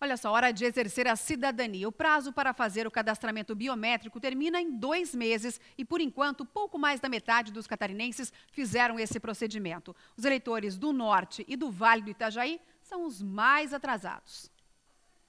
Olha só, hora de exercer a cidadania. O prazo para fazer o cadastramento biométrico termina em dois meses e, por enquanto, pouco mais da metade dos catarinenses fizeram esse procedimento. Os eleitores do Norte e do Vale do Itajaí são os mais atrasados.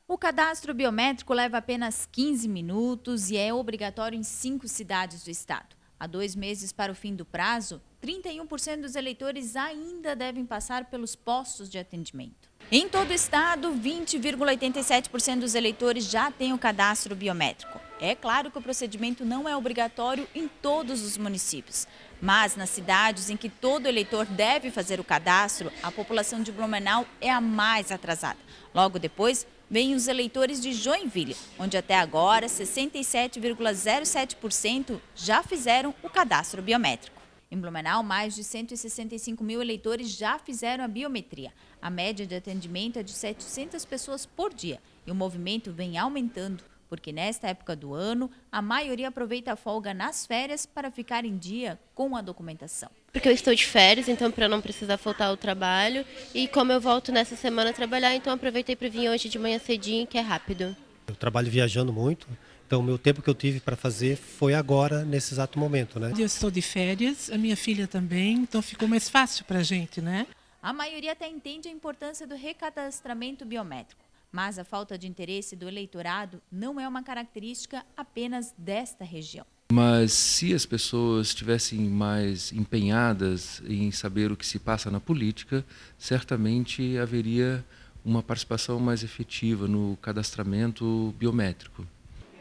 O cadastro biométrico leva apenas 15 minutos e é obrigatório em cinco cidades do estado. Há dois meses para o fim do prazo, 31% dos eleitores ainda devem passar pelos postos de atendimento. Em todo o estado, 20,87% dos eleitores já têm o cadastro biométrico. É claro que o procedimento não é obrigatório em todos os municípios, mas nas cidades em que todo eleitor deve fazer o cadastro, a população de Blumenau é a mais atrasada. Logo depois, vêm os eleitores de Joinville, onde até agora 67,07% já fizeram o cadastro biométrico. Em Blumenau, mais de 165 mil eleitores já fizeram a biometria. A média de atendimento é de 700 pessoas por dia e o movimento vem aumentando, porque nesta época do ano, a maioria aproveita a folga nas férias para ficar em dia com a documentação. Porque eu estou de férias, então para não precisar faltar ao trabalho. E como eu volto nessa semana a trabalhar, então aproveitei para vir hoje de manhã cedinho, que é rápido. Eu trabalho viajando muito, então, o meu tempo que eu tive para fazer foi agora, nesse exato momento, né? Eu estou de férias, a minha filha também, então ficou mais fácil para a gente, né? A maioria até entende a importância do recadastramento biométrico, mas a falta de interesse do eleitorado não é uma característica apenas desta região. Mas se as pessoas estivessem mais empenhadas em saber o que se passa na política, certamente haveria uma participação mais efetiva no cadastramento biométrico.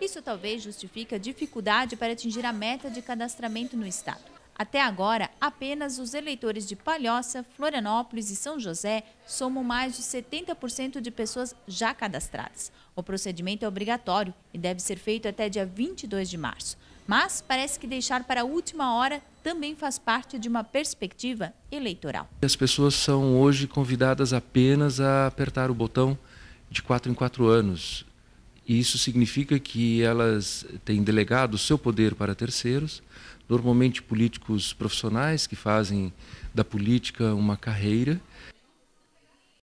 Isso talvez justifique a dificuldade para atingir a meta de cadastramento no estado. Até agora, apenas os eleitores de Palhoça, Florianópolis e São José somam mais de 70% de pessoas já cadastradas. O procedimento é obrigatório e deve ser feito até dia 22 de março. Mas parece que deixar para a última hora também faz parte de uma perspectiva eleitoral. As pessoas são hoje convidadas apenas a apertar o botão de quatro em quatro anos. E isso significa que elas têm delegado o seu poder para terceiros, normalmente políticos profissionais que fazem da política uma carreira.